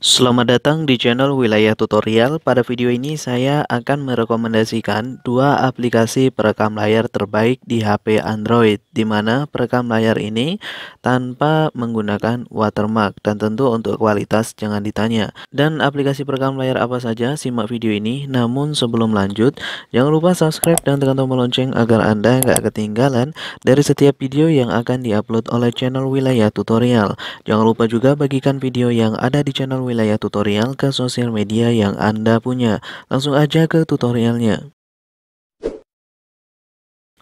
Selamat datang di channel Wilayah Tutorial. Pada video ini saya akan merekomendasikan dua aplikasi perekam layar terbaik di HP Android di mana perekam layar ini tanpa menggunakan watermark dan tentu untuk kualitas jangan ditanya. Dan aplikasi perekam layar apa saja simak video ini. Namun sebelum lanjut, jangan lupa subscribe dan tekan tombol lonceng agar Anda nggak ketinggalan dari setiap video yang akan diupload oleh channel Wilayah Tutorial. Jangan lupa juga bagikan video yang ada di channel wilayah tutorial ke sosial media yang Anda punya. Langsung aja ke tutorialnya.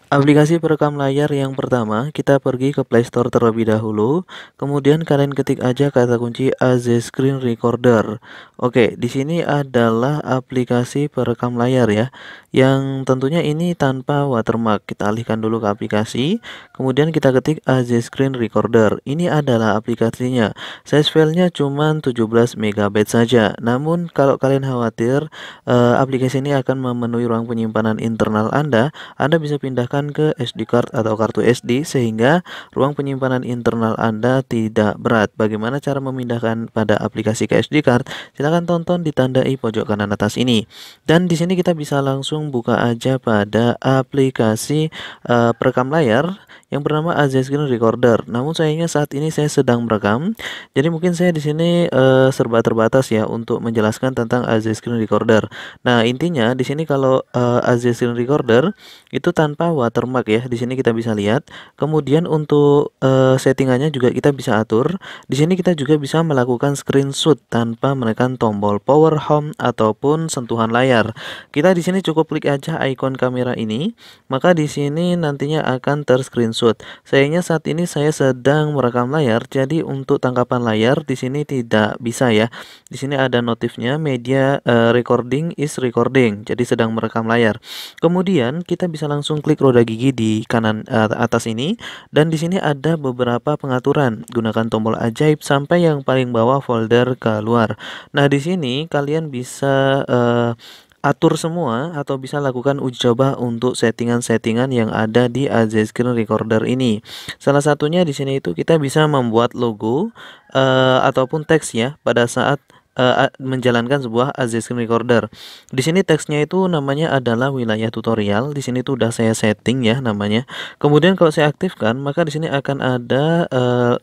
Aplikasi perekam layar yang pertama, kita pergi ke Play Store terlebih dahulu. Kemudian kalian ketik aja kata kunci AZ Screen Recorder. Oke, di sini adalah aplikasi perekam layar ya. Yang tentunya ini tanpa watermark. Kita alihkan dulu ke aplikasi. Kemudian kita ketik AZ Screen Recorder. Ini adalah aplikasinya. Size filenya cuma 17 MB saja. Namun kalau kalian khawatir eh, aplikasi ini akan memenuhi ruang penyimpanan internal Anda, Anda bisa pindahkan dimasukkan ke SD card atau kartu SD sehingga ruang penyimpanan internal Anda tidak berat. Bagaimana cara memindahkan pada aplikasi ke SD card? Silahkan tonton ditandai pojok kanan atas ini. Dan di sini kita bisa langsung buka aja pada aplikasi uh, perekam layar yang bernama AZ Screen Recorder. Namun sayangnya saat ini saya sedang merekam, jadi mungkin saya di sini uh, serba terbatas ya untuk menjelaskan tentang AZ Screen Recorder. Nah intinya di sini kalau uh, eh, AZ Screen Recorder itu tanpa watermark ya. Di sini kita bisa lihat. Kemudian untuk uh, settingannya juga kita bisa atur. Di sini kita juga bisa melakukan screenshot tanpa menekan tombol power home ataupun sentuhan layar. Kita di sini cukup klik aja ikon kamera ini, maka di sini nantinya akan terscreenshot. Sayangnya saat ini saya sedang merekam layar, jadi untuk tangkapan layar di sini tidak bisa ya. Di sini ada notifnya media uh, recording is recording, jadi sedang merekam layar. Kemudian kita bisa langsung klik roda pada gigi di kanan uh, atas ini dan di sini ada beberapa pengaturan. Gunakan tombol ajaib sampai yang paling bawah folder keluar. Nah, di sini kalian bisa uh, atur semua atau bisa lakukan uji coba untuk settingan-settingan yang ada di AZ Screen Recorder ini. Salah satunya di sini itu kita bisa membuat logo uh, ataupun teks ya pada saat uh, menjalankan sebuah Screen Recorder. Di sini teksnya itu namanya adalah wilayah tutorial. Di sini tuh udah saya setting ya namanya. Kemudian kalau saya aktifkan, maka di sini akan ada uh,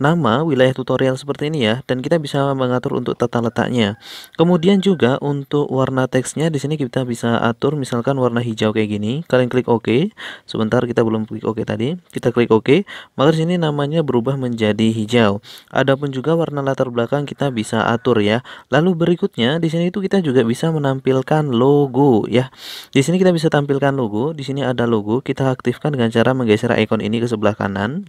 nama wilayah tutorial seperti ini ya dan kita bisa mengatur untuk tata letaknya. Kemudian juga untuk warna teksnya di sini kita bisa atur misalkan warna hijau kayak gini. Kalian klik OK. Sebentar kita belum klik OK tadi. Kita klik OK, maka di sini namanya berubah menjadi hijau. Adapun juga warna latar belakang kita bisa atur ya Lalu berikutnya di sini itu kita juga bisa menampilkan logo ya. Di sini kita bisa tampilkan logo. Di sini ada logo. Kita aktifkan dengan cara menggeser icon ini ke sebelah kanan.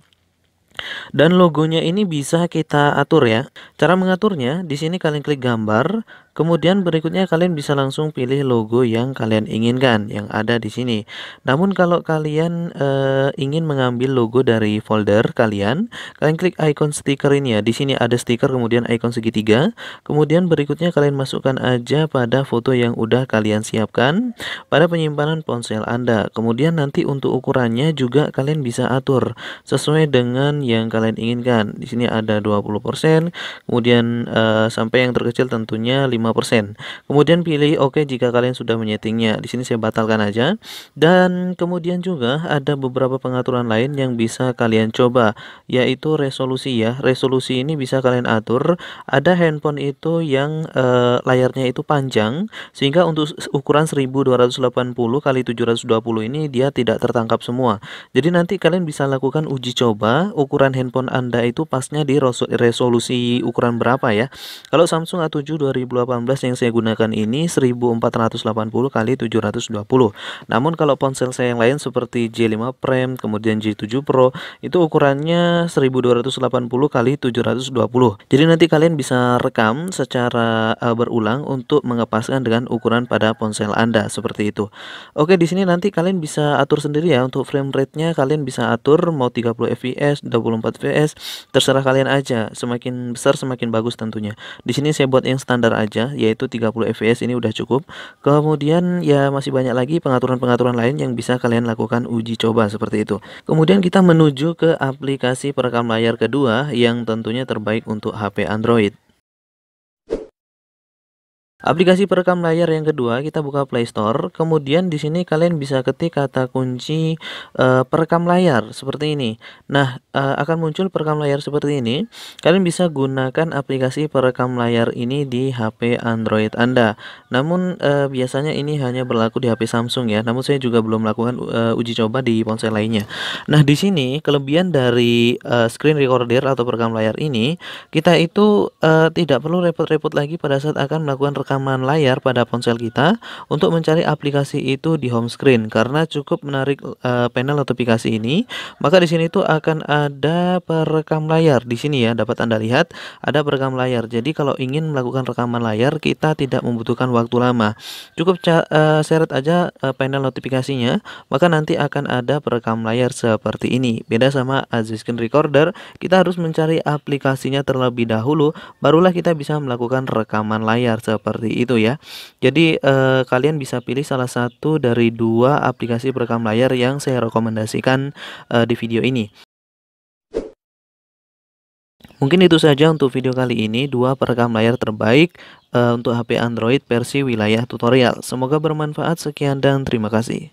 Dan logonya ini bisa kita atur ya. Cara mengaturnya di sini kalian klik gambar, Kemudian berikutnya kalian bisa langsung pilih logo yang kalian inginkan yang ada di sini. Namun kalau kalian e, ingin mengambil logo dari folder kalian, kalian klik icon stiker ini ya. Di sini ada stiker kemudian icon segitiga. Kemudian berikutnya kalian masukkan aja pada foto yang udah kalian siapkan pada penyimpanan ponsel Anda. Kemudian nanti untuk ukurannya juga kalian bisa atur sesuai dengan yang kalian inginkan. Di sini ada 20%, kemudian e, sampai yang terkecil tentunya 5 Kemudian pilih OK jika kalian sudah menyetingnya. Di sini saya batalkan aja. Dan kemudian juga ada beberapa pengaturan lain yang bisa kalian coba, yaitu resolusi ya. Resolusi ini bisa kalian atur. Ada handphone itu yang e, layarnya itu panjang, sehingga untuk ukuran 1280 kali 720 ini dia tidak tertangkap semua. Jadi nanti kalian bisa lakukan uji coba ukuran handphone Anda itu pasnya di resolusi ukuran berapa ya. Kalau Samsung A7 2018 yang saya gunakan ini 1480 kali 720 namun kalau ponsel saya yang lain seperti J5 Prime kemudian J7 Pro itu ukurannya 1280 kali 720 jadi nanti kalian bisa rekam secara uh, berulang untuk mengepaskan dengan ukuran pada ponsel Anda seperti itu oke di sini nanti kalian bisa atur sendiri ya untuk frame rate-nya kalian bisa atur mau 30 fps 24 fps terserah kalian aja semakin besar semakin bagus tentunya di sini saya buat yang standar aja saja yaitu 30 fps ini udah cukup kemudian ya masih banyak lagi pengaturan-pengaturan lain yang bisa kalian lakukan uji coba seperti itu kemudian kita menuju ke aplikasi perekam layar kedua yang tentunya terbaik untuk HP Android Aplikasi perekam layar yang kedua kita buka Play Store. Kemudian di sini kalian bisa ketik kata kunci e, perekam layar seperti ini. Nah, e, akan muncul perekam layar seperti ini. Kalian bisa gunakan aplikasi perekam layar ini di HP Android Anda. Namun e, biasanya ini hanya berlaku di HP Samsung ya. Namun saya juga belum melakukan e, uji coba di ponsel lainnya. Nah, di sini kelebihan dari e, screen recorder atau perekam layar ini, kita itu e, tidak perlu repot-repot lagi pada saat akan melakukan rekaman layar pada ponsel kita untuk mencari aplikasi itu di home screen karena cukup menarik e, panel notifikasi ini maka di sini itu akan ada perekam layar di sini ya dapat Anda lihat ada perekam layar jadi kalau ingin melakukan rekaman layar kita tidak membutuhkan waktu lama cukup e, seret aja e, panel notifikasinya maka nanti akan ada perekam layar seperti ini beda sama Aziskin Recorder kita harus mencari aplikasinya terlebih dahulu barulah kita bisa melakukan rekaman layar seperti seperti itu ya. Jadi eh, kalian bisa pilih salah satu dari dua aplikasi perekam layar yang saya rekomendasikan eh, di video ini. Mungkin itu saja untuk video kali ini, dua perekam layar terbaik uh, untuk HP Android versi wilayah tutorial. Semoga bermanfaat, sekian dan terima kasih.